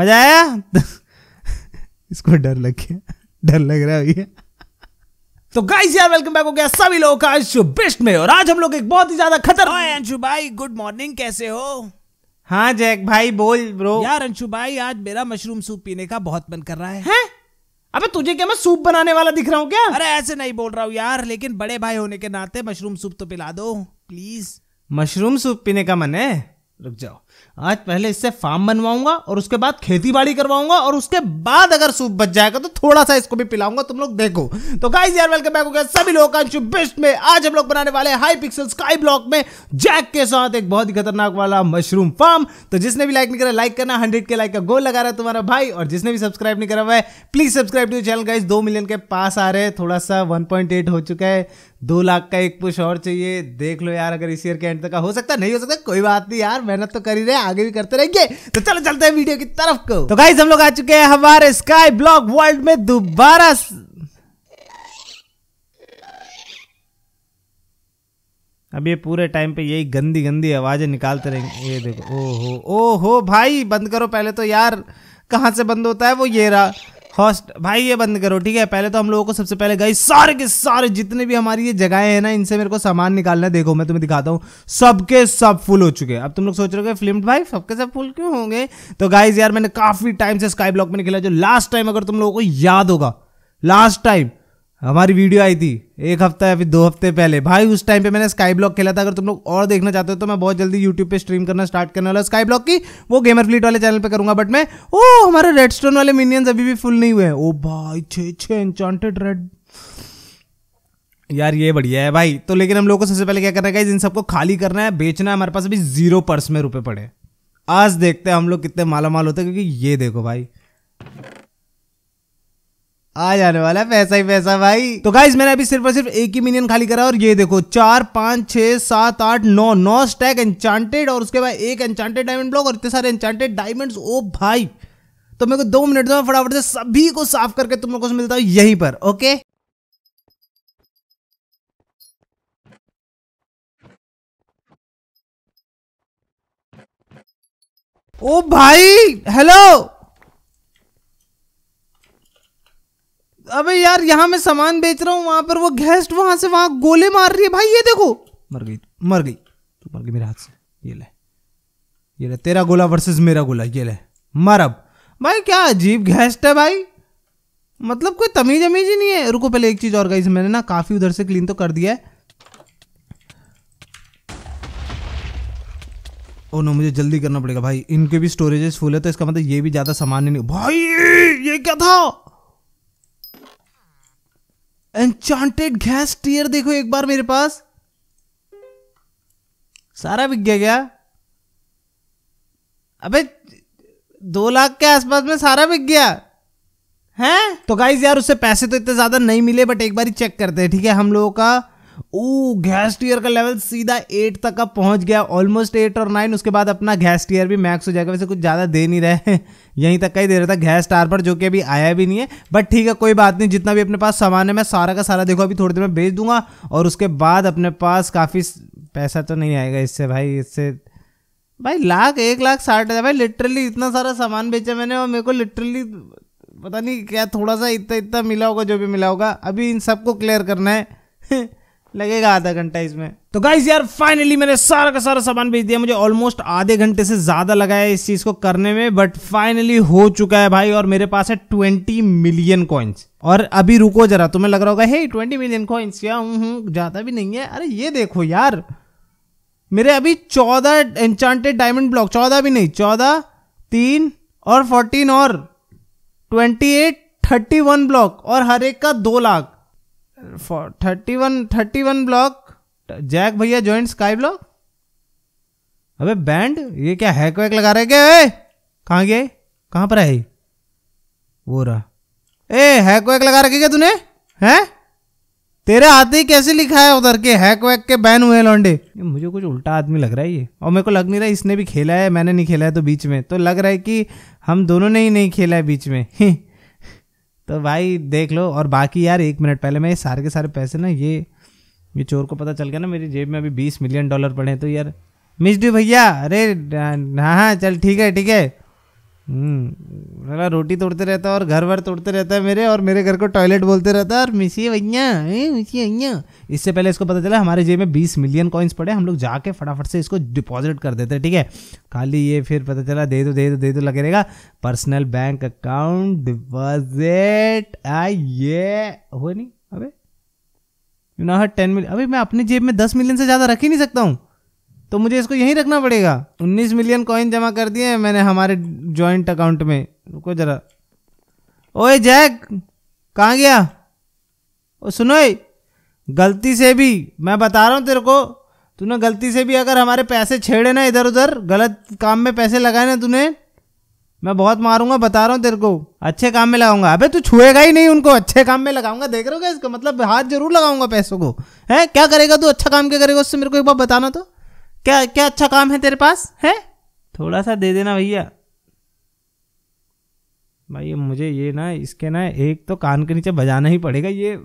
मजा आया इसको डर लग गया डर लग रहा है तो गाइस यार वेलकम बैक हो गया सभी लोगों का आज बेस्ट में और आज हम लोग एक बहुत ही ज्यादा खतरनाक अंशु भाई गुड मॉर्निंग कैसे हो हाँ जैक भाई बोल ब्रो यार अंशु भाई आज मेरा मशरूम सूप पीने का बहुत मन कर रहा है, है? अबे तुझे क्या मैं सूप बनाने वाला दिख रहा हूँ क्या अरे ऐसे नहीं बोल रहा हूँ यार लेकिन बड़े भाई होने के नाते मशरूम सूप तो पिला दो प्लीज मशरूम सूप पीने का मन है रुक जाओ आज पहले इससे फार्म बनवाऊंगा और उसके बाद खेती बाड़ी करवाऊंगा और उसके बाद अगर सूप बच जाएगा तो थोड़ा सा इसको भी पिलाऊंगा तुम लोग देखो तो गाइस यार वेलकम बैक हो गया सभी लोग बेस्ट में आज हम लोग बनाने वाले हाई पिक्सल स्काई ब्लॉक में जैक के साथ एक बहुत ही खतरनाक वाला मशरूम फार्म तो जिसने भी लाइक नहीं करा लाइक करना हंड्रेड के लाइक का गोल लगा रहा है तुम्हारा भाई और जिसने भी सब्सक्राइब नहीं करा हुआ है please subscribe to channel guys दो मिलियन के पास आ रहे हैं थोड़ा सा वन हो चुका है दो लाख का एक पुश और चाहिए देख लो यार अगर इस ईयर के एंड तक का हो सकता नहीं हो सकता कोई बात नहीं यार मेहनत तो कर ही रहे आगे भी करते रहेंगे तो चलो चलते हैं वीडियो की तरफ को तो गाइस हम लोग आ चुके हैं हमारे स्काई ब्लॉक वर्ल्ड में दोबारा अब ये पूरे टाइम पे यही गंदी गंदी आवाजें निकालते रहेंगे ये देखो ओहो ओहो भाई बंद करो पहले तो यार कहाँ से बंद होता है वो ये रहा फर्स्ट भाई ये बंद करो ठीक है पहले तो हम लोगों को सबसे पहले गई सारे के सारे जितने भी हमारी ये जगहें हैं ना इनसे मेरे को सामान निकालना देखो मैं तुम्हें दिखाता हूँ सबके सब फुल हो चुके हैं अब तुम लोग सोच रहे हो फिल्म भाई सबके सब फुल क्यों होंगे तो गाइज यार मैंने काफ़ी टाइम से स्काई ब्लॉक में निकला जो लास्ट टाइम अगर तुम लोगों को याद होगा लास्ट टाइम हमारी वीडियो आई थी एक हफ्ता या फिर दो हफ्ते पहले भाई उस टाइम पे मैंने स्काई ब्लॉक खेला था अगर तुम लोग और देखना चाहते हो तो मैं बहुत जल्दी यूट्यूब पे स्ट्रीम करना स्टार्ट करने वाला स्काई ब्लॉक की वो गेमर फ्लीट वाले चैनल पे करूंगा बट मैं ओ हमारे रेड स्टोन वाले मिनियंस अभी भी फुल नहीं हुए ओ भाई छः रेड यार ये बढ़िया है भाई तो लेकिन हम लोग को सबसे पहले क्या करना है इन सबको खाली करना है बेचना है हमारे पास अभी जीरो पर्स में रुपए पड़े आज देखते हैं हम लोग कितने माला माल होते हैं क्योंकि ये देखो भाई आ जाने वाला है पैसा ही पैसा भाई तो गाइज मैंने अभी सिर्फ और सिर्फ एक ही मिनियन खाली करा और ये देखो चार पांच छह सात आठ नौ नौ स्टैक एंचांटेड और उसके बाद एक एंचांटेड डायमंड ब्लॉक और इतने सारे एंचांटेड डायमंड ओ भाई तो मेरे को दो मिनट में फटाफट से सभी को साफ करके तुम लोग को मिलता हूँ यहीं पर ओके ओ भाई हेलो अबे यार यहाँ मैं सामान बेच रहा हूँ वहां पर वो गेस्ट वहां से वहां गोले मार रही है भाई ये देखो मर गई मर गई तू मर गई मेरे हाथ से ये ले ये ले तेरा गोला वर्सेस मेरा गोला ये ले मर अब भाई क्या अजीब गेस्ट है भाई मतलब कोई तमीज अमीज ही नहीं है रुको पहले एक चीज और गई मैंने ना काफी उधर से क्लीन तो कर दिया है ओ oh नो मुझे जल्दी करना पड़ेगा भाई इनके भी स्टोरेजेस फुल है तो इसका मतलब ये भी ज्यादा सामान नहीं भाई ये क्या था एनचांटेड गैस टीयर देखो एक बार मेरे पास सारा बिक गया क्या अबे दो लाख के आसपास में सारा बिक गया हैं तो गाइज यार उससे पैसे तो इतने ज्यादा नहीं मिले बट एक बार ही चेक करते हैं ठीक है हम लोगों का ओ टीयर का लेवल सीधा एट तक का पहुंच गया ऑलमोस्ट एट और नाइन उसके बाद अपना घैस टीयर भी मैक्स हो जाएगा वैसे कुछ ज़्यादा दे नहीं रहे यहीं तक का ही दे रहा था गैस स्टार पर जो कि अभी आया भी नहीं है बट ठीक है कोई बात नहीं जितना भी अपने पास सामान है मैं सारा का सारा देखो अभी थोड़ी देर में बेच दूंगा और उसके बाद अपने पास काफ़ी पैसा तो नहीं आएगा इससे भाई इससे भाई लाख एक लाख साठ हज़ार भाई लिटरली इतना सारा सामान बेचा मैंने और मेरे को लिटरली पता नहीं क्या थोड़ा सा इतना इतना मिला होगा जो भी मिला होगा अभी इन सबको क्लियर करना है लगेगा आधा घंटा इसमें तो गाइज यार फाइनली मैंने सारा का सारा सामान भेज दिया मुझे ऑलमोस्ट आधे घंटे से ज्यादा लगा है इस चीज को करने में बट फाइनली हो चुका है भाई और मेरे पास है ट्वेंटी मिलियन कॉइन्स और अभी रुको जरा तुम्हें लग रहा होगा हे ट्वेंटी मिलियन कॉइन्स क्या हम्म, हम्म, ज्यादा भी नहीं है अरे ये देखो यार मेरे अभी चौदह एंचांटेड डायमंड ब्लॉक चौदह भी नहीं चौदह तीन और फोर्टीन और twenty eight thirty one block और हर एक का दो lakh for thirty one thirty one block Jack भैया ज्वाइंट स्काई ब्लॉक अबे बैंड ये क्या हैक वैक लगा रहे क्या कहाँ गए कहाँ पर है वो रहा ए हैक वैक लगा रखे क्या तूने हैं तेरे हाथ ही कैसे लिखा है उधर के हैक वैक के बैन हुए लौंडे मुझे कुछ उल्टा आदमी लग रहा है ये और मेरे को लग नहीं रहा इसने भी खेला है मैंने नहीं खेला है तो बीच में तो लग रहा है कि हम दोनों ने ही नहीं खेला है बीच में तो भाई देख लो और बाकी यार एक मिनट पहले मैं ये सारे के सारे पैसे ना ये ये चोर को पता चल गया ना मेरी जेब में अभी बीस मिलियन डॉलर पड़े हैं तो यार मिस्डू भैया अरे हाँ हाँ चल ठीक है ठीक है हम्म रोटी तोड़ते रहता है और घर वर तोड़ते रहता है मेरे और मेरे घर को टॉयलेट बोलते रहता है और मिसी भैया मिसी भैया इससे पहले इसको पता चला हमारे जेब में बीस मिलियन कॉइन्स पड़े हम लोग जाके फटाफट से इसको डिपॉजिट कर देते हैं ठीक है खाली ये फिर पता चला दे दो दे दो दे दो लगे रहेगा पर्सनल बैंक अकाउंट डिपॉजिट आई ये हो नहीं अबे यू नो हर टेन मिलियन अभी मैं अपनी जेब में दस मिलियन से ज़्यादा रख ही नहीं सकता हूँ तो मुझे इसको यहीं रखना पड़ेगा 19 मिलियन कॉइन जमा कर दिए हैं मैंने हमारे जॉइंट अकाउंट में रुको जरा ओए जैक कहाँ गया ओ सुनो गलती से भी मैं बता रहा हूँ तेरे को तूने गलती से भी अगर हमारे पैसे छेड़े ना इधर उधर गलत काम में पैसे लगाए ना तूने मैं बहुत मारूंगा बता रहा हूँ तेरे को अच्छे काम में लगाऊंगा अबे तू छुएगा ही नहीं उनको अच्छे काम में लगाऊंगा देख रहे हो क्या इसका मतलब हाथ जरूर लगाऊंगा पैसों को है क्या करेगा तू अच्छा काम क्या करेगा उससे मेरे को एक बार बताना तो क्या क्या अच्छा काम है तेरे पास है थोड़ा सा दे देना भैया भाई मुझे ये ना इसके ना एक तो कान के नीचे बजाना ही पड़ेगा ये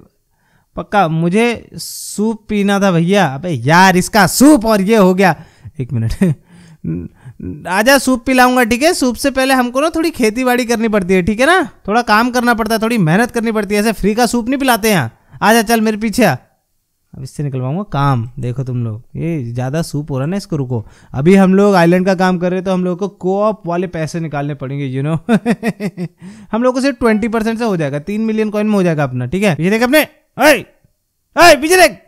पक्का मुझे सूप पीना था भैया अबे यार इसका सूप और ये हो गया एक मिनट आजा सूप पिलाऊंगा ठीक है सूप से पहले हमको ना थोड़ी खेती बाड़ी करनी पड़ती है ठीक है ना थोड़ा काम करना पड़ता है थोड़ी मेहनत करनी पड़ती है ऐसे फ्री का सूप नहीं पिलाते हैं आजा चल मेरे पीछे आ अब इससे निकलवाऊंगा काम देखो तुम लोग ये ज़्यादा सूप हो रहा ना इसको रुको अभी हम लोग आइलैंड का काम कर रहे हैं तो हम लोग को कोऑप वाले पैसे निकालने पड़ेंगे यू नो हम लोग को सिर्फ ट्वेंटी परसेंट से हो जाएगा तीन मिलियन कॉइन में हो जाएगा अपना ठीक है पीछे देख अपने पीछे देख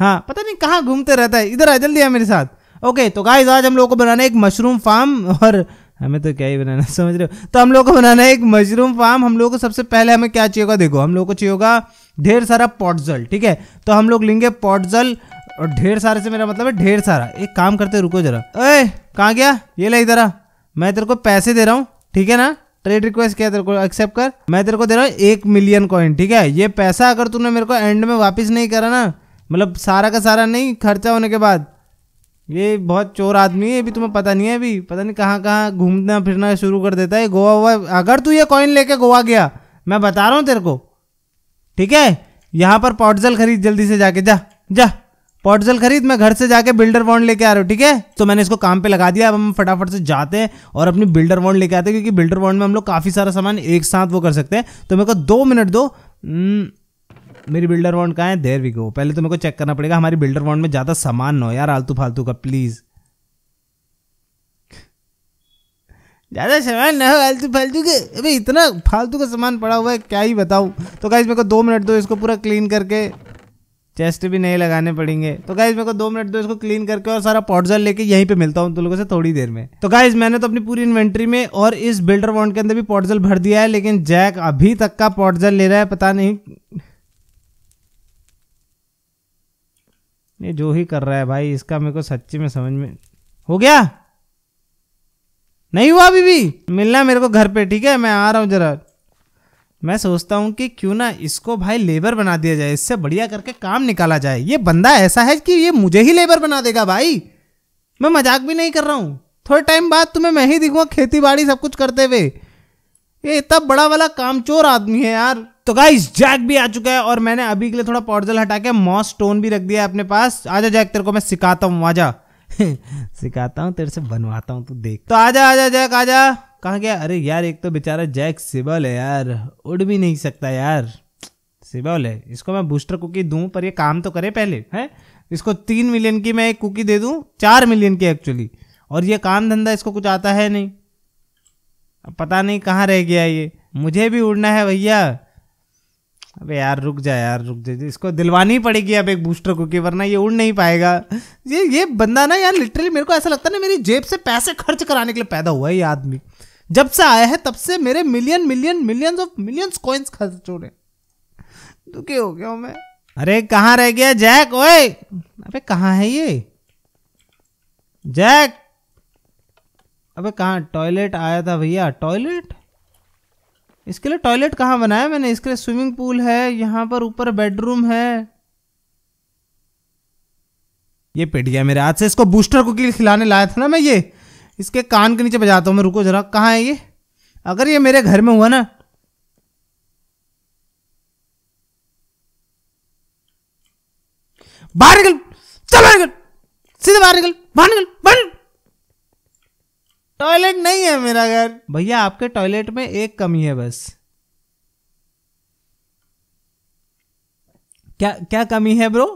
हाँ पता नहीं कहाँ घूमते रहता है इधर आ जल्दी है मेरे साथ ओके तो गाइज आज हम लोग को बनाना है एक मशरूम फार्म और हमें तो क्या ही बनाना समझ रहे हो तो हम लोग को बनाना है एक मशरूम फार्म हम लोग को सबसे पहले हमें क्या चाहिए होगा देखो हम लोग को चाहिए होगा ढेर सारा पॉटजल ठीक है तो हम लोग लेंगे पॉटजल और ढेर सारे से मेरा मतलब है ढेर सारा एक काम करते रुको जरा ऐ कहाँ गया ये ले इधर मैं तेरे को पैसे दे रहा हूँ ठीक है ना ट्रेड रिक्वेस्ट किया तेरे को एक्सेप्ट कर मैं तेरे को दे रहा हूँ एक मिलियन कॉइन ठीक है ये पैसा अगर तूने मेरे को एंड में वापस नहीं करा ना मतलब सारा का सारा नहीं खर्चा होने के बाद ये बहुत चोर आदमी है अभी तुम्हें पता नहीं है अभी पता नहीं कहाँ कहाँ घूमना फिरना शुरू कर देता है गोवा हुआ अगर तू ये कॉइन लेके गोवा गया मैं बता रहा हूँ तेरे को ठीक है यहाँ पर पॉटजल खरीद जल्दी से जाके जा जा पॉटजल खरीद मैं घर से जाके बिल्डर बॉन्ड लेके आ रहा हूँ ठीक है तो मैंने इसको काम पे लगा दिया अब हम फटाफट से जाते हैं और अपनी बिल्डर बॉन्ड लेके आते हैं क्योंकि बिल्डर बॉन्ड में हम लोग काफ़ी सारा सामान एक साथ वो कर सकते हैं तो मेरे को दो मिनट दो न... हम्म, मेरी बिल्डर वॉन्ड कहाँ है देर वी गो पहले तो मेरे को चेक करना पड़ेगा हमारी बिल्डर वॉन्ड में ज़्यादा सामान ना हो यार आलतू फालतू का प्लीज़ ज़्यादा सामान ना हो आलतू फालतू के अबे इतना फालतू का सामान पड़ा हुआ है क्या ही बताऊँ तो गाइज मेरे को दो मिनट दो इसको पूरा क्लीन करके चेस्ट भी नहीं लगाने पड़ेंगे तो गाइज मेरे को दो मिनट दो इसको क्लीन करके और सारा पॉटजल लेके यहीं पे मिलता हूँ तुम लोगों से थोड़ी देर में तो गाइज मैंने तो अपनी पूरी इन्वेंट्री में और इस बिल्डर वॉन्ड के अंदर भी पॉटजल भर दिया है लेकिन जैक अभी तक का पॉटजल ले रहा है पता नहीं ये जो ही कर रहा है भाई इसका मेरे को सच्ची में समझ में हो गया नहीं हुआ अभी भी मिलना मेरे को घर पे ठीक है मैं आ रहा हूँ जरा मैं सोचता हूँ कि क्यों ना इसको भाई लेबर बना दिया जाए इससे बढ़िया करके काम निकाला जाए ये बंदा ऐसा है कि ये मुझे ही लेबर बना देगा भाई मैं मजाक भी नहीं कर रहा हूँ थोड़े टाइम बाद तुम्हें मैं ही दिखूँगा खेती बाड़ी सब कुछ करते हुए ये इतना बड़ा वाला चोर आदमी है यार तो गाइस जैक भी आ चुका है और मैंने अभी के लिए थोड़ा पॉर्जल हटा के मॉस स्टोन भी रख दिया है अपने पास आजा जैक तेरे को मैं सिखाता हूँ आजा सिखाता हूँ तेरे से बनवाता हूँ तू देख तो आजा आजा जैक आजा कहाँ गया अरे यार एक तो बेचारा जैक सिबल है यार उड़ भी नहीं सकता यार सिबल है इसको मैं बूस्टर कुकी दू पर ये काम तो करे पहले है इसको तीन मिलियन की मैं एक कुकी दे दू चार मिलियन की एक्चुअली और ये काम धंधा इसको कुछ आता है नहीं पता नहीं कहाँ रह गया ये मुझे भी उड़ना है भैया अबे यार रुक जा यार रुक जा इसको दिलवानी पड़ेगी अब एक बूस्टर कि वरना ये उड़ नहीं पाएगा ये ये बंदा ना यार लिटरली मेरे को ऐसा लगता है ना मेरी जेब से पैसे खर्च कराने के लिए पैदा हुआ है ये आदमी जब से आया है तब से मेरे million million millions of millions coins खर्च हो रहे दुखी हो गया मैं अरे कहाँ रह गया जैक ओए अबे कहाँ है ये जैक अबे कहाँ टॉयलेट आया था भैया टॉयलेट इसके लिए टॉयलेट कहाँ बनाया मैंने इसके लिए स्विमिंग पूल है यहाँ पर ऊपर बेडरूम है ये पिट गया मेरे हाथ से इसको बूस्टर को खिलाने लाया था ना मैं ये इसके कान के नीचे बजाता हूँ मैं रुको जरा कहाँ है ये अगर ये मेरे घर में हुआ ना बाहर निकल चल बाहर निकल सीधे बाहर निकल बाहर निकल बाहर निकल टॉयलेट नहीं है मेरा घर भैया आपके टॉयलेट में एक कमी है बस क्या क्या कमी है ब्रो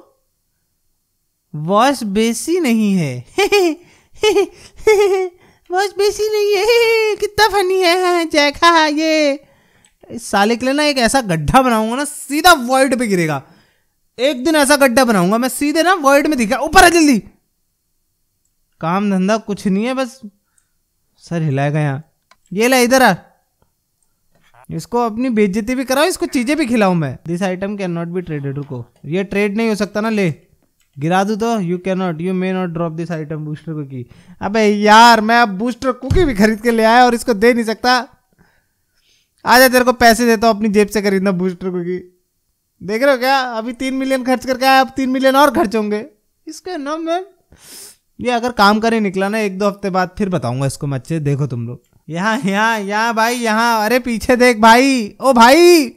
वॉश बेसी नहीं है वॉश बेसी नहीं है कितना फनी है जैखा ये साले के लिए ना एक ऐसा गड्ढा बनाऊंगा ना सीधा वर्ल्ड पे गिरेगा एक दिन ऐसा गड्ढा बनाऊंगा मैं सीधे ना वर्ल्ड में दिखा ऊपर है जल्दी काम धंधा कुछ नहीं है बस सर हिलाया यहाँ ये ला इधर आ इसको अपनी बेइज्जती भी कराओ इसको चीजें भी खिलाऊ मैं this item can not be traded रुको ये ट्रेड नहीं हो सकता ना ले गिरा दू तो you can not you may not drop this item booster cookie अबे यार मैं अब बूस्टर कुकी भी खरीद के ले आया और इसको दे नहीं सकता जाए तेरे को पैसे देता हूँ अपनी जेब से खरीदना बूस्टर कुकी देख रहे हो क्या अभी तीन मिलियन खर्च करके आया अब तीन मिलियन और खर्च होंगे इसका नाम मैम ये अगर काम करे निकला ना एक दो हफ्ते बाद फिर बताऊंगा इसको मच्छे देखो तुम लोग यहाँ यहाँ यहाँ भाई यहाँ अरे पीछे देख भाई ओ भाई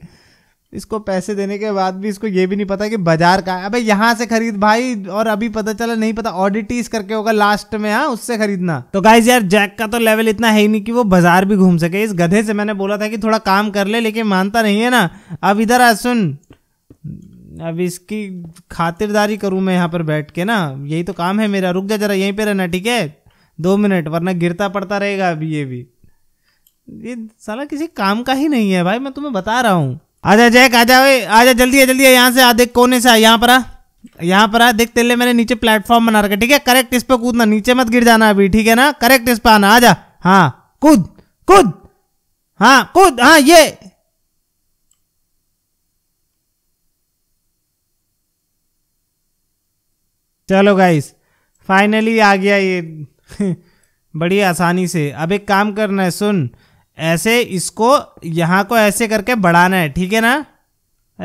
इसको पैसे देने के बाद भी इसको ये भी नहीं पता कि बाजार का है अबे यहाँ से खरीद भाई और अभी पता चला नहीं पता ऑडिटीज करके होगा लास्ट में हाँ उससे खरीदना तो गाइज यार जैक का तो लेवल इतना है ही नहीं कि वो बाजार भी घूम सके इस गधे से मैंने बोला था कि थोड़ा काम कर ले लेकिन मानता नहीं है ना अब इधर आ सुन अब इसकी खातिरदारी करूँ मैं यहाँ पर बैठ के ना यही तो काम है मेरा रुक जा जरा यहीं पे रहना ठीक है दो मिनट वरना गिरता पड़ता रहेगा अभी ये भी ये साला किसी काम का ही नहीं है भाई मैं तुम्हें बता रहा हूँ आजा जैक आजा वे आजा जल्दी है जल्दी है यहाँ से आ देख कोने से यहाँ पर आ यहाँ पर आ देख तेरे मैंने नीचे प्लेटफॉर्म बना रखा ठीक है करेक्ट इस पर कूदना नीचे मत गिर जाना अभी ठीक है ना करेक्ट इस पर आना आजा हाँ कूद कूद हाँ कूद हाँ ये चलो गाइस फाइनली आ गया ये बड़ी आसानी से अब एक काम करना है सुन ऐसे इसको यहाँ को ऐसे करके बढ़ाना है ठीक है ना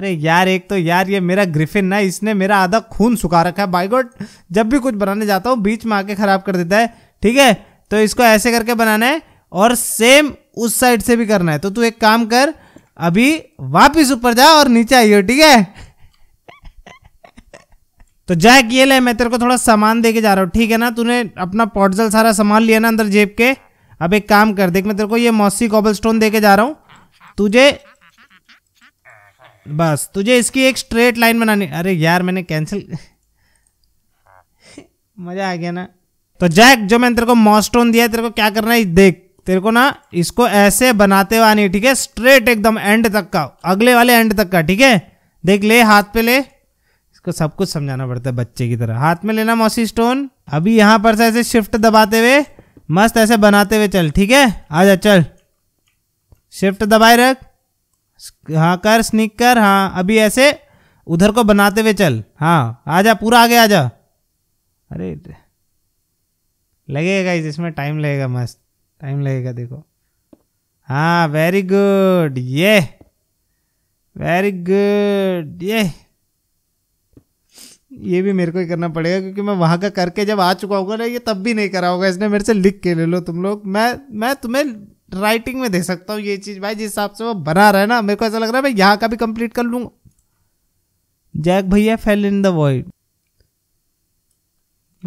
अरे यार एक तो यार ये मेरा ग्रिफिन ना इसने मेरा आधा खून सुखा रखा है बाई गॉड जब भी कुछ बनाने जाता हूँ बीच में आके ख़राब कर देता है ठीक है तो इसको ऐसे करके बनाना है और सेम उस साइड से भी करना है तो तू एक काम कर अभी वापस ऊपर जा और नीचे आइयो ठीक है तो जैक ये ले मैं तेरे को थोड़ा सामान दे के जा रहा हूँ ठीक है ना तूने अपना पॉटजल सारा सामान लिया ना अंदर जेब के अब एक काम कर देख मैं तेरे को ये मौसी कॉबल स्टोन दे के जा रहा हूँ तुझे बस तुझे इसकी एक स्ट्रेट लाइन बनानी अरे यार मैंने कैंसिल मज़ा आ गया ना तो जैक जो मैंने तेरे को मॉस्टोन दिया तेरे को क्या करना है देख तेरे को ना इसको ऐसे बनाते हुए ठीक है स्ट्रेट एकदम एंड तक का अगले वाले एंड तक का ठीक है देख ले हाथ पे ले इसको सब कुछ समझाना पड़ता है बच्चे की तरह हाथ में लेना मौसी स्टोन अभी यहाँ पर से ऐसे शिफ्ट दबाते हुए मस्त ऐसे बनाते हुए चल ठीक है आ जा चल शिफ्ट दबाए रख हाँ कर स्निक कर हाँ अभी ऐसे उधर को बनाते हुए चल हाँ आ जा पूरा आगे आ जा अरे लगेगा इसमें टाइम लगेगा मस्त टाइम लगेगा देखो हाँ वेरी गुड ये वेरी गुड ये ये भी मेरे को ही करना पड़ेगा क्योंकि मैं वहाँ का करके जब आ चुका होगा ना ये तब भी नहीं करा होगा इसने मेरे से लिख के ले लो तुम लोग मैं मैं तुम्हें राइटिंग में दे सकता हूँ ये चीज़ भाई जिस हिसाब से वो बना रहा है ना मेरे को ऐसा लग रहा है मैं यहाँ का भी कंप्लीट कर लूँगा जैक भैया फेल इन द वर्ल्ड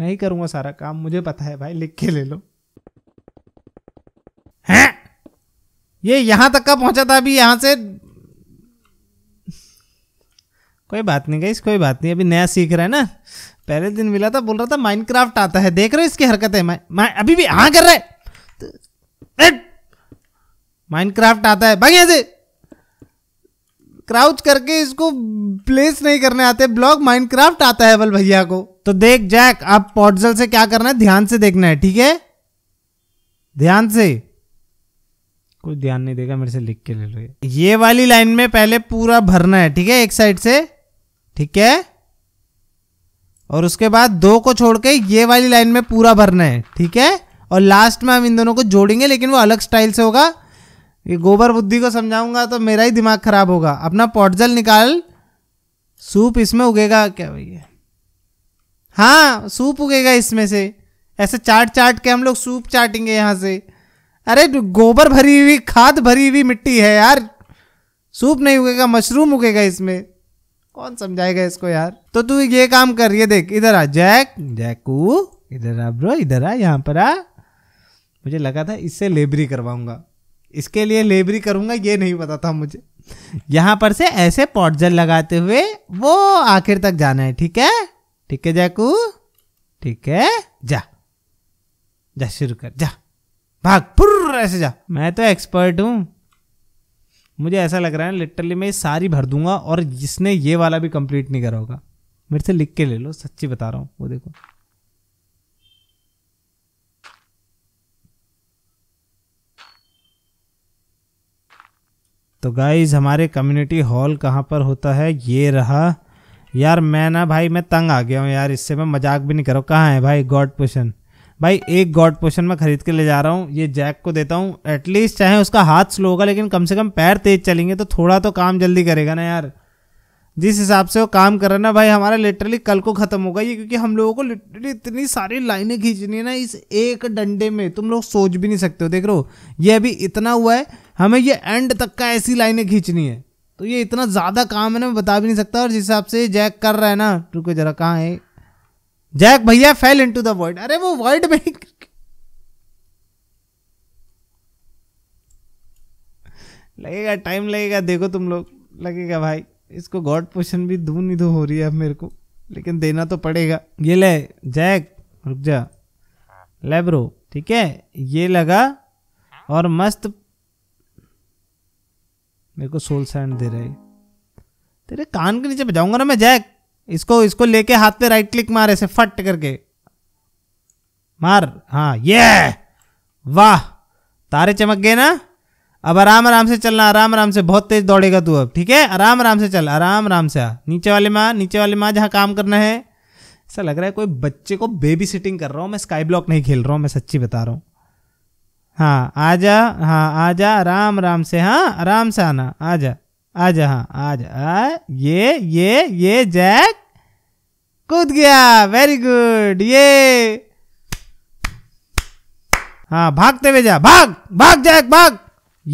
ही करूँगा सारा काम मुझे पता है भाई लिख के ले लो हैं ये यहाँ तक का पहुँचा था अभी यहाँ से कोई बात नहीं गई कोई बात नहीं अभी नया सीख रहा है ना पहले दिन मिला था बोल रहा था माइनक्राफ्ट आता है देख रहे हो इसकी हरकतें मैं अभी भी हाँ कर रहे है माइनक्राफ्ट तो, आता है भाग ऐसे क्राउच करके इसको प्लेस नहीं करने आते ब्लॉग माइनक्राफ्ट आता है बल भैया को तो देख जैक आप पॉटजल से क्या करना है ध्यान से देखना है ठीक है ध्यान से कोई ध्यान नहीं देगा मेरे से लिख के ले लो ये वाली लाइन में पहले पूरा भरना है ठीक है एक साइड से ठीक है और उसके बाद दो को छोड़ के ये वाली लाइन में पूरा भरना है ठीक है और लास्ट में हम इन दोनों को जोड़ेंगे लेकिन वो अलग स्टाइल से होगा ये गोबर बुद्धि को समझाऊंगा तो मेरा ही दिमाग खराब होगा अपना पॉटजल निकाल सूप इसमें उगेगा क्या भैया हाँ सूप उगेगा इसमें से ऐसे चाट चाट के हम लोग सूप चाटेंगे यहाँ से अरे गोबर भरी हुई खाद भरी हुई मिट्टी है यार सूप नहीं उगेगा मशरूम उगेगा इसमें कौन समझाएगा इसको यार तो तू ये काम कर ये देख इधर आ जैक जैकू इधर आ ब्रो इधर आ यहाँ पर आ मुझे लगा था इससे लेबरी करवाऊंगा इसके लिए लेबरी करूंगा ये नहीं पता था मुझे यहाँ पर से ऐसे पॉटजल लगाते हुए वो आखिर तक जाना है ठीक है ठीक है जैकू ठीक है जा जा शुरू कर जा भाग पुर ऐसे जा मैं तो एक्सपर्ट हूँ मुझे ऐसा लग रहा है लिटरली मैं सारी भर दूंगा और जिसने ये वाला भी कंप्लीट नहीं करा होगा मेरे से लिख के ले लो सच्ची बता रहा हूँ वो देखो तो गाइज हमारे कम्युनिटी हॉल कहाँ पर होता है ये रहा यार मैं ना भाई मैं तंग आ गया हूँ यार इससे मैं मजाक भी नहीं करो कहाँ है भाई गॉड पोशन भाई एक गॉड पोशन में खरीद के ले जा रहा हूँ ये जैक को देता हूँ एटलीस्ट चाहे उसका हाथ स्लो होगा लेकिन कम से कम पैर तेज चलेंगे तो थोड़ा तो काम जल्दी करेगा ना यार जिस हिसाब से वो काम कर रहा है ना भाई हमारा लिटरली कल को ख़त्म होगा ये क्योंकि हम लोगों को लिटरली इतनी सारी लाइनें खींचनी है ना इस एक डंडे में तुम लोग सोच भी नहीं सकते हो देख रहे हो ये अभी इतना हुआ है हमें ये एंड तक का ऐसी लाइनें खींचनी है तो ये इतना ज़्यादा काम है ना मैं बता भी नहीं सकता और जिस हिसाब से जैक कर रहा है ना रुको जरा कहाँ है जैक भैया फेल इन टू वर्ल्ड अरे वो वर्ल्ड में लगेगा टाइम लगेगा देखो तुम लोग लगेगा भाई इसको गॉड पोशन भी दू नहीं दो तो हो रही है अब मेरे को लेकिन देना तो पड़ेगा ये ले जैक रुक जा ले ब्रो ठीक है ये लगा और मस्त मेरे को सोल सैंड दे रहा है तेरे कान के नीचे बजाऊंगा ना मैं जैक इसको इसको लेके हाथ पे राइट क्लिक मार ऐसे फट करके मार हाँ ये वाह तारे चमक गए ना अब आराम आराम से चलना आराम आराम से बहुत तेज दौड़ेगा तू अब ठीक है आराम आराम से चल आराम आराम से आ नीचे वाले माँ नीचे वाले माँ जहाँ काम करना है ऐसा लग रहा है कोई बच्चे को बेबी सिटिंग कर रहा हूँ मैं स्काई ब्लॉक नहीं खेल रहा हूँ मैं सच्ची बता रहा हूँ हाँ आ जा हाँ आ जा आराम आराम से हाँ आराम से आना आ जा आज हाँ आज आ, ये ये ये जैक कूद गया वेरी गुड ये हाँ भागते हुए जा भाग भाग जैक भाग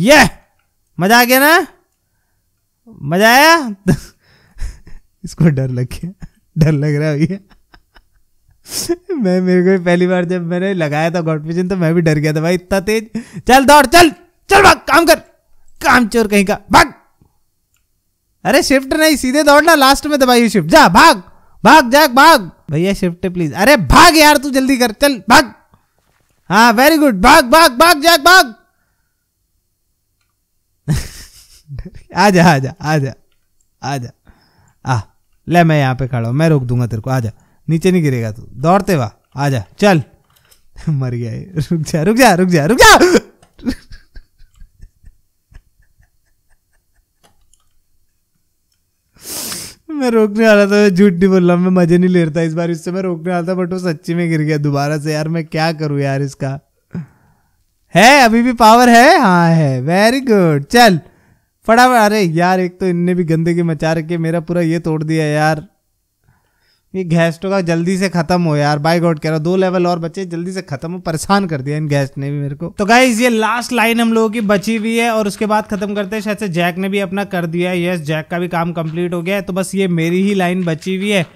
ये मजा आ गया ना मजा आया इसको डर लग गया डर लग रहा है भैया मैं मेरे को पहली बार जब मैंने लगाया था गॉड पिजन तो मैं भी डर गया था भाई इतना तेज चल दौड़ चल चल भाग काम कर काम चोर कहीं का भाग अरे शिफ्ट नहीं सीधे दौड़ना लास्ट में दबाई शिफ्ट जा भाग भाग जाग भाग भैया शिफ्ट प्लीज अरे भाग यार तू जल्दी कर चल भाग हाँ वेरी गुड भाग भाग भाग जाग भाग आ जा आ जा आ ले मैं यहाँ पे खड़ा हूँ मैं रोक दूंगा तेरे को आ जा नीचे नहीं गिरेगा तू दौड़ते वाह आ जा चल मर गया रुक जा रुक जा रुक जा रुक जा मैं रोकने वाला था झूठ नहीं बोल रहा मैं मजे नहीं ले रहा था इस बार इससे मैं रोकने वाला था बट वो सच्ची में गिर गया दोबारा से यार मैं क्या करूँ यार इसका है अभी भी पावर है हाँ है वेरी गुड चल फटाफट अरे यार एक तो इनने भी गंदगी मचा रखे मेरा पूरा ये तोड़ दिया यार ये गैस्टों तो का जल्दी से खत्म हो यार बाय गॉड कह रहा दो लेवल और बचे जल्दी से खत्म हो परेशान कर दिया इन गेस्ट ने भी मेरे को तो गाइज ये लास्ट लाइन हम लोगों की बची हुई है और उसके बाद खत्म करते हैं शायद से जैक ने भी अपना कर दिया है यस जैक का भी काम कंप्लीट हो गया है तो बस ये मेरी ही लाइन बची हुई है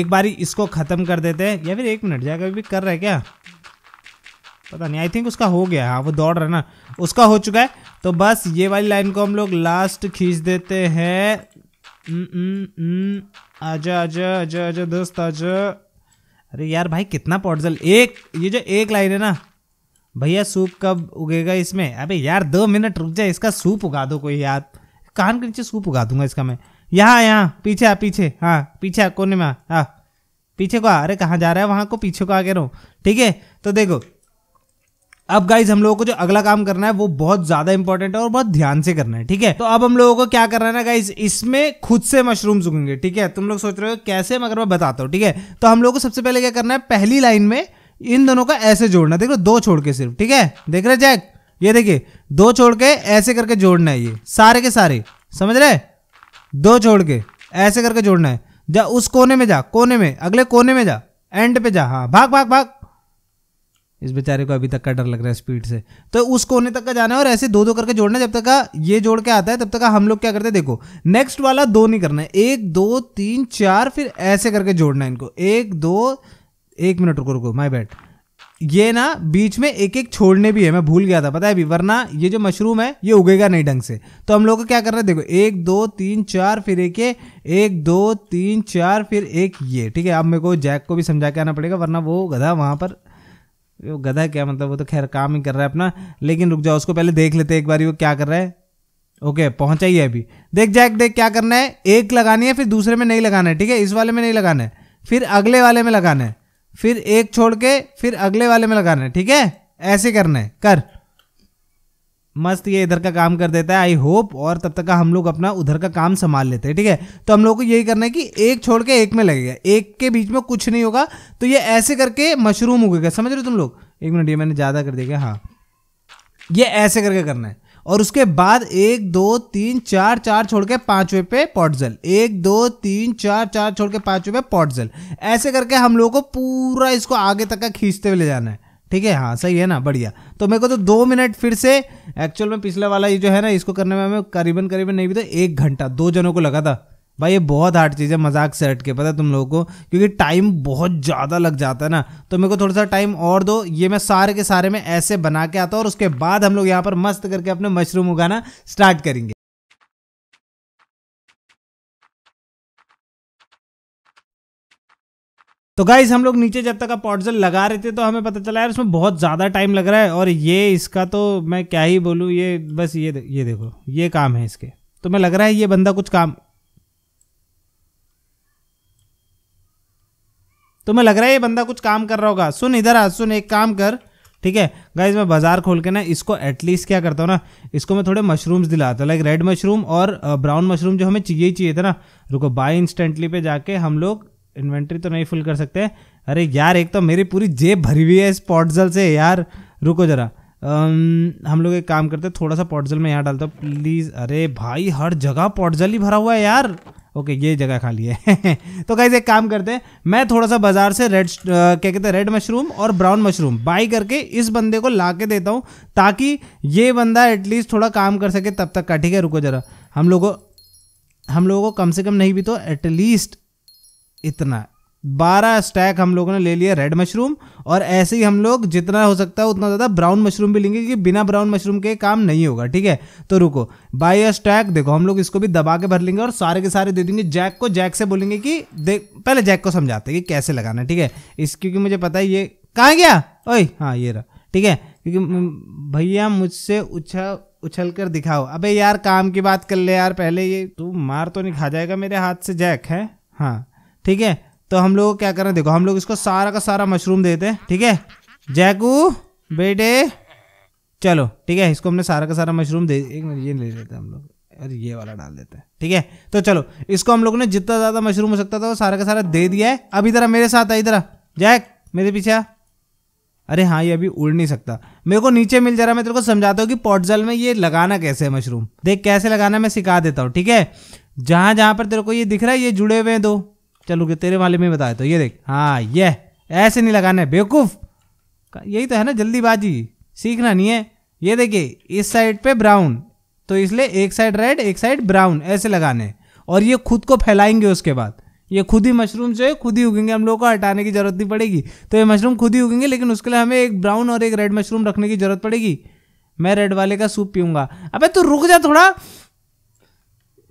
एक बारी इसको खत्म कर देते हैं या फिर एक मिनट जैक अभी भी कर रहे हैं क्या पता नहीं आई थिंक उसका हो गया हाँ वो दौड़ रहा है ना उसका हो चुका है तो बस ये वाली लाइन को हम लोग लास्ट खींच देते हैं हम्म, हम्म, हम्म। आजा आजा आजा आजा दोस्त आजा अरे यार भाई कितना पॉटजल एक ये जो एक लाइन है ना भैया सूप कब उगेगा इसमें अबे यार दो मिनट रुक जाए इसका सूप उगा दो कोई यार कान के नीचे सूप उगा दूंगा इसका मैं यहाँ यहाँ पीछे आ पीछे हाँ पीछे आ कोने में आ पीछे को आ अरे कहाँ जा रहा है वहाँ को पीछे को आगे रहो ठीक है तो देखो अब गाइज हम लोगों को जो अगला काम करना है वो बहुत ज्यादा इंपॉर्टेंट है और बहुत ध्यान से करना है ठीक है तो अब हम लोगों को क्या करना है ना गाइज इसमें खुद से मशरूम उगेंगे ठीक है तुम लोग सोच रहे हो कैसे मगर मैं बताता हूँ ठीक है तो हम लोग को सबसे पहले क्या करना है पहली लाइन में इन दोनों का ऐसे जोड़ना देख लो दो छोड़ के सिर्फ ठीक है देख रहे जैक ये देखिए दो छोड़ के ऐसे करके जोड़ना है ये सारे के सारे समझ रहे दो छोड़ के ऐसे करके जोड़ना है जा उस कोने में जा कोने में अगले कोने में जा एंड पे जा हाँ भाग भाग भाग इस बेचारे को अभी तक का डर लग रहा है स्पीड से तो उस कोने तक का जाना है और ऐसे दो दो करके जोड़ना जब तक का ये जोड़ के आता है तब तक का हम लोग क्या करते हैं देखो नेक्स्ट वाला दो नहीं करना है एक दो तीन चार फिर ऐसे करके जोड़ना है इनको एक दो एक मिनट रुको रुको माई बैट ये ना बीच में एक एक छोड़ने भी है मैं भूल गया था पता है अभी वरना ये जो मशरूम है ये उगेगा नहीं ढंग से तो हम लोग को क्या कर रहे हैं देखो एक दो तीन चार फिर एक ये एक दो तीन चार फिर एक ये ठीक है अब मेरे को जैक को भी समझा के आना पड़ेगा वरना वो गधा वहाँ पर वो गधा क्या मतलब वो तो खैर काम ही कर रहा है अपना लेकिन रुक जाओ उसको पहले देख लेते एक बार वो क्या कर रहा है ओके पहुंचा ही है अभी देख जैक देख क्या करना है एक लगानी है फिर दूसरे में नहीं लगाना है ठीक है इस वाले में नहीं लगाना है फिर अगले वाले में लगाना है फिर एक छोड़ के फिर अगले वाले में लगाना है ठीक है ऐसे करना है कर मस्त ये इधर का काम कर देता है आई होप और तब तक का हम लोग अपना उधर का काम संभाल लेते हैं ठीक है तो हम लोग को यही करना है कि एक छोड़ के एक में लगेगा एक के बीच में कुछ नहीं होगा तो ये ऐसे करके मशरूम उगेगा समझ रहे हो तुम लोग एक मिनट ये मैंने ज़्यादा कर दिया हाँ ये ऐसे करके करना है और उसके बाद एक दो तीन चार चार छोड़ के पाँचवें पे पॉटजल एक दो तीन चार चार छोड़ के पाँचवें पे पॉटजल ऐसे करके हम लोग को पूरा इसको आगे तक का खींचते हुए ले जाना है ठीक है हाँ सही है ना बढ़िया तो मेरे को तो दो मिनट फिर से एक्चुअल में पिछला वाला ये जो है ना इसको करने में हमें करीबन करीबन नहीं भी तो एक घंटा दो जनों को लगा था भाई ये बहुत हार्ड चीज़ है मजाक से हट के पता है तुम लोगों को क्योंकि टाइम बहुत ज़्यादा लग जाता है ना तो मेरे को थोड़ा सा टाइम और दो ये मैं सारे के सारे में ऐसे बना के आता हूँ और उसके बाद हम लोग यहाँ पर मस्त करके अपने मशरूम उगाना स्टार्ट करेंगे तो गाइज हम लोग नीचे जब तक आप पॉटजल लगा रहे थे तो हमें पता चला यार उसमें बहुत ज़्यादा टाइम लग रहा है और ये इसका तो मैं क्या ही बोलूँ ये बस ये ये देखो ये काम है इसके तो मैं लग रहा है ये बंदा कुछ काम तो मैं लग रहा है ये बंदा कुछ काम कर रहा होगा सुन इधर आ सुन एक काम कर ठीक है गाइज मैं बाजार खोल के ना इसको एटलीस्ट क्या करता हूँ ना इसको मैं थोड़े मशरूम्स दिलाता हूँ लाइक रेड मशरूम और ब्राउन मशरूम जो हमें चाहिए ही चाहिए था ना रुको बाय इंस्टेंटली पे जाके हम लोग इन्वेंट्री तो नहीं फुल कर सकते अरे यार एक तो मेरी पूरी जेब भरी हुई है इस पॉटजल से यार रुको ज़रा हम लोग एक काम करते हैं थोड़ा सा पॉटजल में यहाँ डालता हूँ प्लीज़ अरे भाई हर जगह पॉटजल ही भरा हुआ है यार ओके ये जगह खाली है तो कैसे एक काम करते हैं मैं थोड़ा सा बाजार से रेड क्या कहते हैं रेड मशरूम और ब्राउन मशरूम बाई करके इस बंदे को ला के देता हूँ ताकि ये बंदा एटलीस्ट थोड़ा काम कर सके तब तक का ठीक है रुको ज़रा हम लोगों हम लोगों को कम से कम नहीं भी तो एटलीस्ट इतना बारह स्टैक हम लोगों ने ले लिया रेड मशरूम और ऐसे ही हम लोग जितना हो सकता है उतना ज़्यादा ब्राउन मशरूम भी लेंगे क्योंकि बिना ब्राउन मशरूम के काम नहीं होगा ठीक है तो रुको बाई अ स्टैक देखो हम लोग इसको भी दबा के भर लेंगे और सारे के सारे दे देंगे जैक को जैक से बोलेंगे कि देख पहले जैक को समझाते कि कैसे लगाना ठीक है इस क्योंकि मुझे पता है ये कहाँ गया ओ हाँ ये रहा ठीक है क्योंकि भैया मुझसे उछा उछल कर दिखाओ अबे यार काम की बात कर ले यार पहले ये तू मार तो नहीं खा जाएगा मेरे हाथ से जैक है हाँ ठीक है तो हम लोग क्या करें देखो हम लोग इसको सारा का सारा मशरूम देते हैं ठीक है जैकू बेटे चलो ठीक है इसको हमने सारा का सारा मशरूम दे एक मिनट ये ले लेते हैं हम लोग और ये वाला डाल देते हैं ठीक है तो चलो इसको हम लोग ने जितना ज़्यादा मशरूम हो सकता था वो सारा का सारा दे दिया है अब इधर मेरे साथ आई इधर जैक मेरे पीछे आ अरे हाँ ये अभी उड़ नहीं सकता मेरे को नीचे मिल जा रहा मैं तेरे को समझाता हूँ कि पॉटजल में ये लगाना कैसे है मशरूम देख कैसे लगाना मैं सिखा देता हूँ ठीक है जहाँ जहाँ पर तेरे को ये दिख रहा है ये जुड़े हुए हैं दो चलो तेरे वाले में बताया तो ये देख हाँ ये ऐसे नहीं लगाना है बेवकूफ़ यही तो है ना जल्दीबाजी सीखना नहीं है ये देखिए इस साइड पे ब्राउन तो इसलिए एक साइड रेड एक साइड ब्राउन ऐसे लगाने और ये खुद को फैलाएंगे उसके बाद ये खुद ही मशरूम जो है खुद ही उगेंगे हम लोगों को हटाने की ज़रूरत नहीं पड़ेगी तो ये मशरूम खुद ही उगेंगे लेकिन उसके लिए हमें एक ब्राउन और एक रेड मशरूम रखने की ज़रूरत पड़ेगी मैं रेड वाले का सूप पीऊंगा अबे तू रुक जा थोड़ा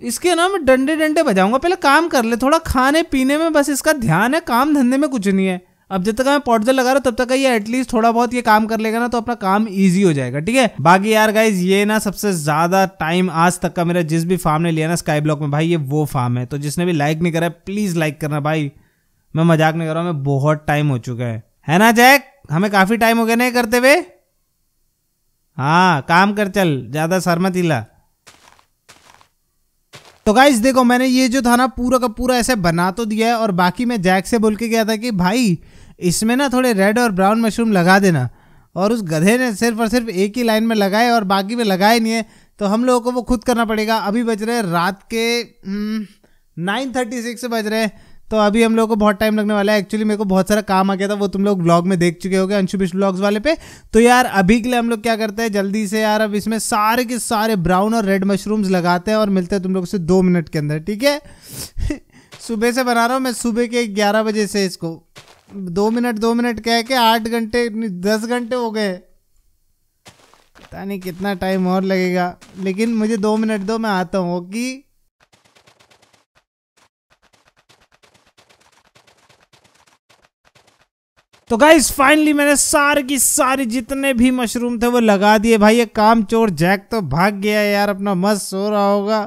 इसके ना मैं डंडे डंडे बजाऊंगा पहले काम कर ले थोड़ा खाने पीने में बस इसका ध्यान है काम धंधे में कुछ नहीं है अब जब तक मैं पॉटजल लगा रहा हूँ तब तक ये एटलीस्ट थोड़ा बहुत ये काम कर लेगा ना तो अपना काम इजी हो जाएगा ठीक है बाकी यार गाइज ये ना सबसे ज्यादा टाइम आज तक का मेरा जिस भी फार्म ने लिया ना स्काई ब्लॉक में भाई ये वो फार्म है तो जिसने भी लाइक नहीं करा प्लीज लाइक करना भाई मैं मजाक नहीं कर रहा हूँ मैं बहुत टाइम हो चुका है है ना जैक हमें काफी टाइम हो गया नहीं करते हुए हाँ काम कर चल ज्यादा शर्मा हिला तो गाइज देखो मैंने ये जो था ना पूरा का पूरा ऐसे बना तो दिया है और बाकी मैं जैक से बोल के गया था कि भाई इसमें ना थोड़े रेड और ब्राउन मशरूम लगा देना और उस गधे ने सिर्फ और सिर्फ एक ही लाइन में लगाए और बाकी में लगाए नहीं है तो हम लोगों को वो खुद करना पड़ेगा अभी बज रहे रात के नाइन थर्टी सिक्स बज रहे हैं तो अभी हम लोग को बहुत टाइम लगने वाला है एक्चुअली मेरे को बहुत सारा काम आ गया था वो तुम लोग ब्लॉग में देख चुके होगे अंशु बिश ब्लॉग्स वाले पे तो यार अभी के लिए हम लोग क्या करते हैं जल्दी से यार अब इसमें सारे के सारे ब्राउन और रेड मशरूम्स लगाते हैं और मिलते हैं तुम लोग से दो मिनट के अंदर ठीक है सुबह से बना रहा हूँ मैं सुबह के ग्यारह बजे से इसको दो मिनट दो मिनट कह के आठ घंटे दस घंटे हो गए पता नहीं कितना टाइम और लगेगा लेकिन मुझे दो मिनट दो मैं आता हूँ कि तो गाइज फाइनली मैंने सारे की सारे जितने भी मशरूम थे वो लगा दिए भाई ये काम चोर जैक तो भाग गया यार अपना मस्त सो रहा होगा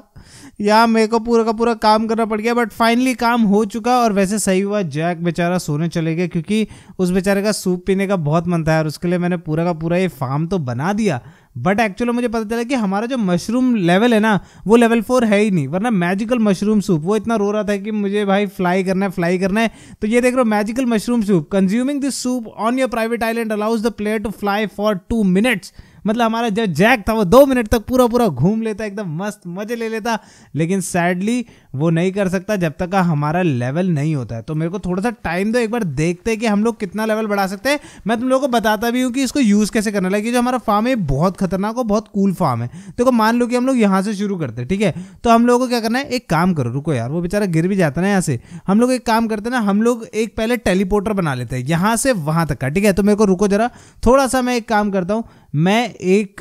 या मेरे को पूरा का पूरा काम करना पड़ गया बट फाइनली काम हो चुका और वैसे सही हुआ जैक बेचारा सोने चले गया क्योंकि उस बेचारे का सूप पीने का बहुत मन था और उसके लिए मैंने पूरा का पूरा ये फार्म तो बना दिया बट एक्चुअली मुझे पता चला कि हमारा जो मशरूम लेवल है ना वो लेवल फोर है ही नहीं वरना मैजिकल मशरूम सूप वो इतना रो रहा था कि मुझे भाई फ्लाई करना है फ्लाई करना है तो ये देख रहे हो magical mushroom soup consuming this soup on your private island allows the player to fly for two minutes मतलब हमारा जो जैक था वो दो मिनट तक पूरा पूरा घूम लेता एकदम मस्त मजे ले लेता लेकिन सैडली वो नहीं कर सकता जब तक का हमारा लेवल नहीं होता है तो मेरे को थोड़ा सा टाइम दो एक बार देखते हैं कि हम लोग कितना लेवल बढ़ा सकते हैं मैं तुम लोगों को बताता भी हूँ कि इसको यूज़ कैसे करना लगे जो हमारा फार्म है बहुत खतरनाक और बहुत कूल फार्म है देखो तो मान लो कि हम लोग यहाँ से शुरू करते हैं ठीक है तो हम लोगों को क्या करना है एक काम करो रुको यार वो बेचारा गिर भी जाता ना यहाँ से हम लोग एक काम करते ना हम लोग एक पहले टेलीपोर्टर बना लेते हैं यहाँ से वहाँ तक का ठीक है तो मेरे को रुको जरा थोड़ा सा मैं एक काम करता हूँ मैं एक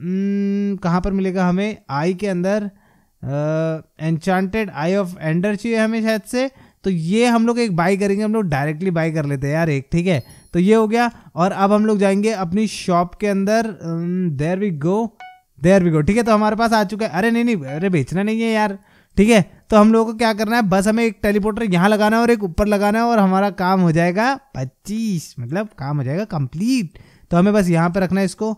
हम्म, कहाँ पर मिलेगा हमें आई के अंदर एनचांटेड आई ऑफ एंडर चाहिए हमें शायद से तो ये हम लोग एक बाई करेंगे हम लोग डायरेक्टली बाई कर लेते हैं यार एक ठीक है तो ये हो गया और अब हम लोग जाएंगे अपनी शॉप के अंदर देर we go there we go ठीक है तो हमारे पास आ चुका है अरे नहीं नहीं अरे बेचना नहीं है यार ठीक है तो हम लोगों को क्या करना है बस हमें एक टेलीपोर्टर यहाँ लगाना है और एक ऊपर लगाना है और हमारा काम हो जाएगा पच्चीस मतलब काम हो जाएगा कंप्लीट तो हमें बस यहाँ पर रखना है इसको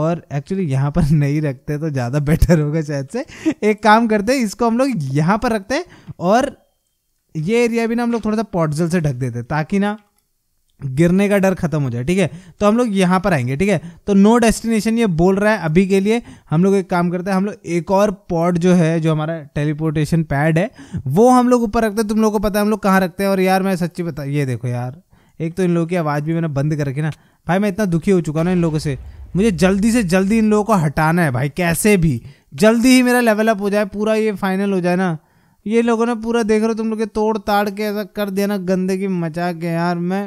और एक्चुअली यहाँ पर नहीं रखते तो ज़्यादा बेटर होगा शायद से एक काम करते हैं इसको हम लोग यहाँ पर रखते हैं और ये एरिया भी ना हम लोग थोड़ा सा पॉटजल से ढक देते ताकि ना गिरने का डर खत्म हो जाए ठीक है तो हम लोग यहाँ पर आएंगे ठीक है तो नो डेस्टिनेशन ये बोल रहा है अभी के लिए हम लोग एक काम करते हैं हम लोग एक और पॉड जो है जो हमारा टेलीपोर्टेशन पैड है वो हम लोग ऊपर रखते हैं तुम लोग को पता है हम लोग कहाँ रखते हैं और यार मैं सच्ची बता ये देखो यार एक तो इन लोगों की आवाज़ भी मैंने बंद कर रखी ना भाई मैं इतना दुखी हो चुका ना इन लोगों से मुझे जल्दी से जल्दी इन लोगों को हटाना है भाई कैसे भी जल्दी ही मेरा लेवल अप हो जाए पूरा ये फाइनल हो जाए ना ये लोगों ने पूरा देख रहे हो तुम लोग तोड़ ताड़ के ऐसा कर दिया ना गंदगी मचा के यार मैं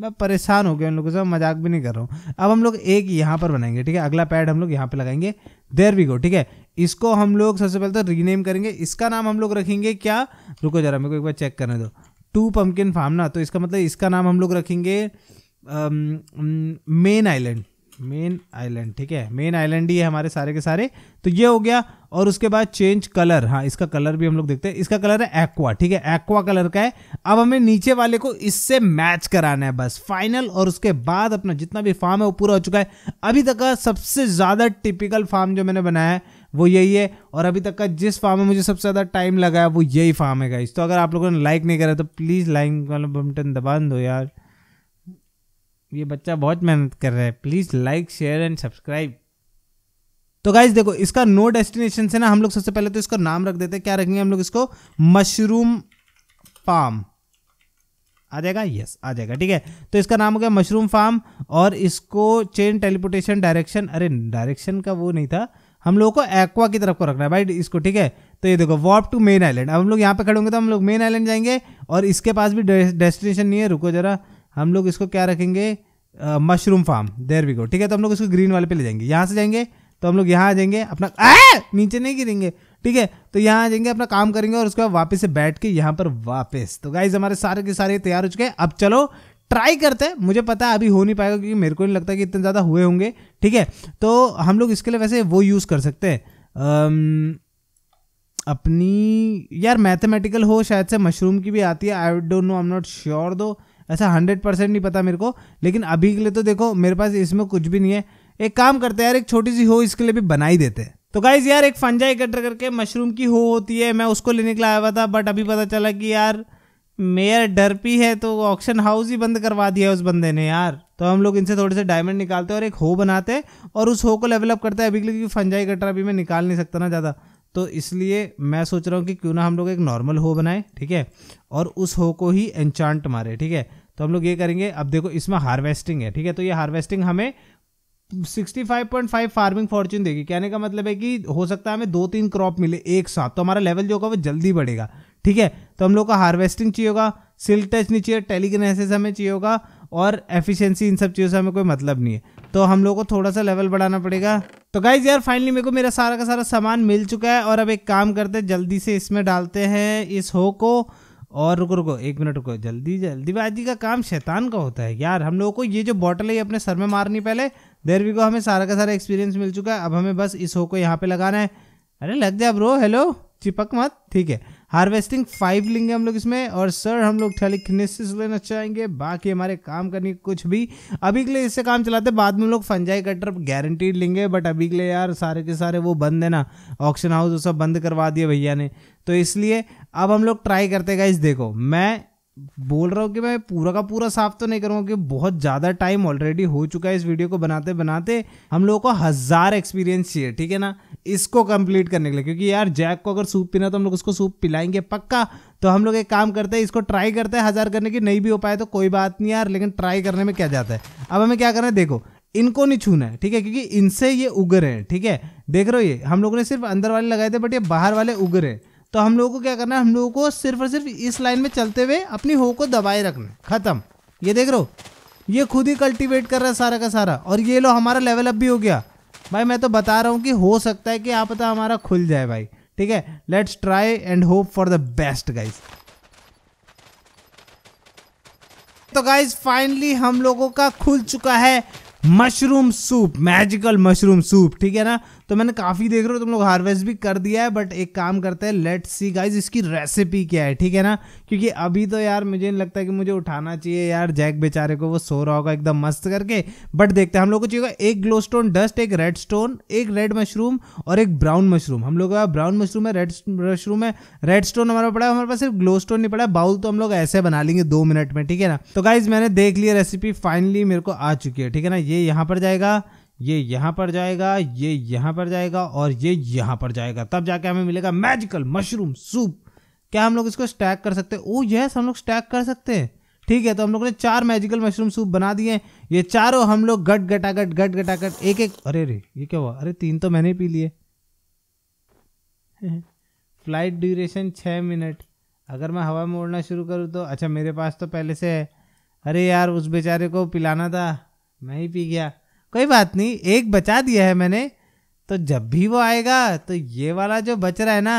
मैं परेशान हो गया उन लोगों से मजाक भी नहीं कर रहा हूँ अब हम लोग एक यहाँ पर बनाएंगे ठीक है अगला पैड हम लोग यहाँ पर लगाएंगे देर वी गो ठीक है इसको हम लोग सबसे पहले तो रीनेम करेंगे इसका नाम हम लोग रखेंगे क्या रुको जरा मेरे को एक बार चेक करने दो टू पम्पकिन फार्म ना तो इसका मतलब इसका नाम हम लोग रखेंगे मेन आइलैंड मेन आइलैंड ठीक है मेन आइलैंड ही है हमारे सारे के सारे तो ये हो गया और उसके बाद चेंज कलर हाँ इसका कलर भी हम लोग देखते हैं इसका कलर है एक्वा ठीक है एक्वा कलर का है अब हमें नीचे वाले को इससे मैच कराना है बस फाइनल और उसके बाद अपना जितना भी फार्म है वो पूरा हो चुका है अभी तक का सबसे ज़्यादा टिपिकल फार्म जो मैंने बनाया है वो यही है और अभी तक का जिस फार्म में मुझे सबसे ज़्यादा टाइम लगा है वो यही फार्म है गाइस तो अगर आप लोगों ने लाइक नहीं करा तो प्लीज़ लाइक वाला बटन दबा दो यार ये बच्चा बहुत मेहनत कर रहा है please like share and subscribe तो गाइज देखो इसका नो डेस्टिनेशन से ना हम लोग सबसे पहले तो इसका नाम रख देते हैं क्या रखेंगे हम लोग इसको मशरूम फार्म आ जाएगा यस आ जाएगा ठीक है तो इसका नाम हो गया मशरूम फार्म और इसको चेन टेलीपोर्टेशन डायरेक्शन अरे डायरेक्शन का वो नहीं था हम लोगों को एक्वा की तरफ को रखना है भाई इसको ठीक है तो ये देखो वॉप टू मेन आइलैंड अब हम लोग यहाँ पे खड़े होंगे तो हम लोग मेन आइलैंड जाएंगे और इसके पास भी डेस्टिनेशन नहीं है रुको जरा हम लोग इसको क्या रखेंगे mushroom farm there we go ठीक है तो हम लोग इसको ग्रीन वाले पे ले जाएंगे यहाँ से जाएंगे तो हम लोग यहाँ आ जाएंगे अपना आ! नीचे नहीं गिरेंगे ठीक है तो यहाँ आ जाएंगे अपना काम करेंगे और उसके बाद वापस से बैठ के यहाँ पर वापस तो गाइज हमारे सारे के सारे तैयार हो चुके हैं अब चलो ट्राई करते हैं मुझे पता है अभी हो नहीं पाएगा क्योंकि मेरे को नहीं लगता कि इतने ज़्यादा हुए होंगे ठीक है तो हम लोग इसके लिए वैसे वो यूज़ कर सकते हैं अपनी यार मैथमेटिकल हो शायद से मशरूम की भी आती है I don't know I am not sure दो ऐसा हंड्रेड परसेंट नहीं पता मेरे को लेकिन अभी के लिए तो देखो मेरे पास इसमें कुछ भी नहीं है एक काम करते हैं यार एक छोटी सी हो इसके लिए भी बनाई देते हैं तो गाइज यार एक फंजा इकट्ठा करके मशरूम की हो होती है मैं उसको लेने के लिए आया हुआ था बट अभी पता चला कि यार मेयर डरपी है तो ऑक्शन हाउस ही बंद करवा दिया उस बंदे ने यार तो हम लोग इनसे थोड़े से डायमंड निकालते हैं और एक हो बनाते हैं और उस हो को लेवलअप करते हैं अभी क्योंकि फंजाई कटरा भी मैं निकाल नहीं सकता ना ज़्यादा तो इसलिए मैं सोच रहा हूँ कि क्यों ना हम लोग एक नॉर्मल हो बनाए ठीक है और उस हो को ही एंचांट मारे ठीक है तो हम लोग ये करेंगे अब देखो इसमें हार्वेस्टिंग है ठीक है तो ये हार्वेस्टिंग हमें 65.5 फार्मिंग फॉर्च्यून देगी कहने का मतलब है कि हो सकता है हमें दो तीन क्रॉप मिले एक साथ तो हमारा लेवल जो होगा वो जल्दी बढ़ेगा ठीक है तो हम लोग का हार्वेस्टिंग चाहिए होगा सिल्क टच नहीं चाहिए टेलीग्रेसिस हमें चाहिए होगा और एफिशिएंसी इन सब चीज़ों से हमें कोई मतलब नहीं है तो हम लोग को थोड़ा सा लेवल बढ़ाना पड़ेगा तो गाइज यार फाइनली मेरे को मेरा सारा का सारा सामान मिल चुका है और अब एक काम करते हैं जल्दी से इसमें डालते हैं इस हो को और रुको रुको एक मिनट रुको जल्दी जल्दीबाजी का काम शैतान का होता है यार हम लोगों को ये जो बॉटल है अपने सर में मारनी पहले देर वी को हमें सारा का सारा एक्सपीरियंस मिल चुका है अब हमें बस इस हो को यहाँ पे लगाना है अरे लग जा ब्रो हेलो चिपक मत ठीक है हार्वेस्टिंग फाइव लेंगे हम लोग इसमें और सर हम लोग टेलीकनेसिस लेना चाहेंगे बाकी हमारे काम करने कुछ भी अभी के लिए इससे काम चलाते बाद में लोग फंजाई कटर गारंटीड लेंगे बट अभी के लिए यार सारे के सारे वो बंद है ना ऑक्शन हाउस वो सब बंद करवा दिए भैया ने तो इसलिए अब हम लोग ट्राई करते इस देखो मैं बोल रहा हूँ कि मैं पूरा का पूरा साफ तो नहीं करूँगा क्योंकि बहुत ज़्यादा टाइम ऑलरेडी हो चुका है इस वीडियो को बनाते बनाते हम लोगों को हज़ार एक्सपीरियंस चाहिए ठीक है ना इसको कंप्लीट करने के लिए क्योंकि यार जैक को अगर सूप पीना तो हम लोग उसको सूप पिलाएंगे पक्का तो हम लोग एक काम करते हैं इसको ट्राई करते हैं हज़ार करने की नहीं भी हो पाए तो कोई बात नहीं यार लेकिन ट्राई करने में क्या जाता है अब हमें क्या करना है देखो इनको नहीं छूना है ठीक है क्योंकि इनसे ये उगरे हैं ठीक है देख रहे हो ये हम लोगों ने सिर्फ अंदर वाले लगाए थे बट ये बाहर वाले उगरे हैं तो हम लोगों को क्या करना है हम लोगों को सिर्फ और सिर्फ इस लाइन में चलते हुए अपनी हो को दबाए रखना ख़त्म ये देख रहे हो ये खुद ही कल्टीवेट कर रहा है सारा का सारा और ये लो हमारा लेवल अप भी हो गया भाई मैं तो बता रहा हूँ कि हो सकता है कि आप पता हमारा खुल जाए भाई ठीक है let's try and hope for the best guys तो गाइज फाइनली हम लोगों का खुल चुका है mushroom soup magical mushroom soup ठीक है ना तो मैंने काफ़ी देख रहे हो तुम लोग हार्वेस्ट भी कर दिया है बट एक काम करते हैं लेट सी गाइज इसकी रेसिपी क्या है ठीक है ना क्योंकि अभी तो यार मुझे नहीं लगता कि मुझे उठाना चाहिए यार जैक बेचारे को वो सो रहा होगा एकदम मस्त करके बट देखते हैं हम लोग को चाहिए एक ग्लो स्टोन डस्ट एक रेड स्टोन एक रेड मशरूम और एक ब्राउन मशरूम हम लोग का ब्राउन मशरूम है रेड मशरूम है रेड स्टोन हमारा पड़ा है हमारे पास सिर्फ ग्लो स्टोन नहीं पड़ा बाउल तो हम लोग ऐसे बना लेंगे दो मिनट में ठीक है ना तो गाइज मैंने देख लिया रेसिपी फाइनली मेरे को आ चुकी है ठीक है ना ये यहाँ पर जाएगा ये यहां पर जाएगा ये यहां पर जाएगा और ये यहां पर जाएगा तब जाके हमें मिलेगा मैजिकल मशरूम सूप क्या हम लोग इसको स्टैक कर सकते हैं ओ oh, यस हम लोग स्टैक कर सकते हैं ठीक है तो हम लोगों ने चार मैजिकल मशरूम सूप बना दिए ये चारों हम लोग गट गटागट गट गटागट गट, एक एक अरे अरे ये क्या हुआ अरे तीन तो मैंने पी लिए फ्लाइट ड्यूरेशन छः मिनट अगर मैं हवा में उड़ना शुरू करूँ तो अच्छा मेरे पास तो पहले से है अरे यार उस बेचारे को पिलाना था मैं ही पी गया कोई बात नहीं एक बचा दिया है मैंने तो जब भी वो आएगा तो ये वाला जो बच रहा है ना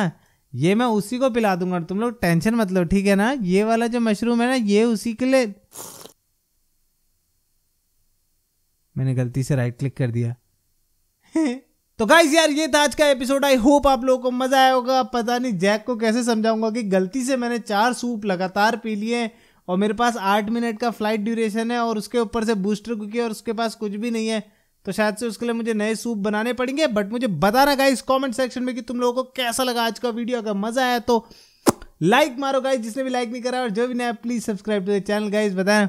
ये मैं उसी को पिला दूंगा तुम लोग टेंशन मत लो ठीक है ना ये वाला जो मशरूम है ना ये उसी के लिए मैंने गलती से राइट क्लिक कर दिया तो गाइस यार ये था आज का एपिसोड आई होप आप लोगों को मजा आया होगा पता नहीं जैक को कैसे समझाऊंगा कि गलती से मैंने चार सूप लगातार पी लिए और मेरे पास आठ मिनट का फ्लाइट ड्यूरेशन है और उसके ऊपर से बूस्टर कुकी और उसके पास कुछ भी नहीं है तो शायद से उसके लिए मुझे नए सूप बनाने पड़ेंगे बट मुझे बताना गाइस कमेंट सेक्शन में कि तुम लोगों को कैसा लगा आज का वीडियो अगर मजा आया तो लाइक मारो गाइस जिसने भी लाइक नहीं करा और जो भी नया please subscribe to the channel guys बताएं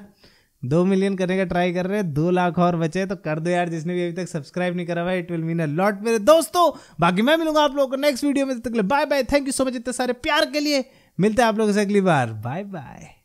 दो मिलियन करने का ट्राई कर रहे हैं दो लाख और बचे तो कर दो यार जिसने भी अभी तक सब्सक्राइब नहीं करा हुआ it will mean a lot मेरे दोस्तों बाकी मैं मिलूंगा आप लोगों को नेक्स्ट वीडियो में तक bye bye thank you so much इतने सारे प्यार के लिए मिलते हैं आप लोगों से अगली बार बाय बाय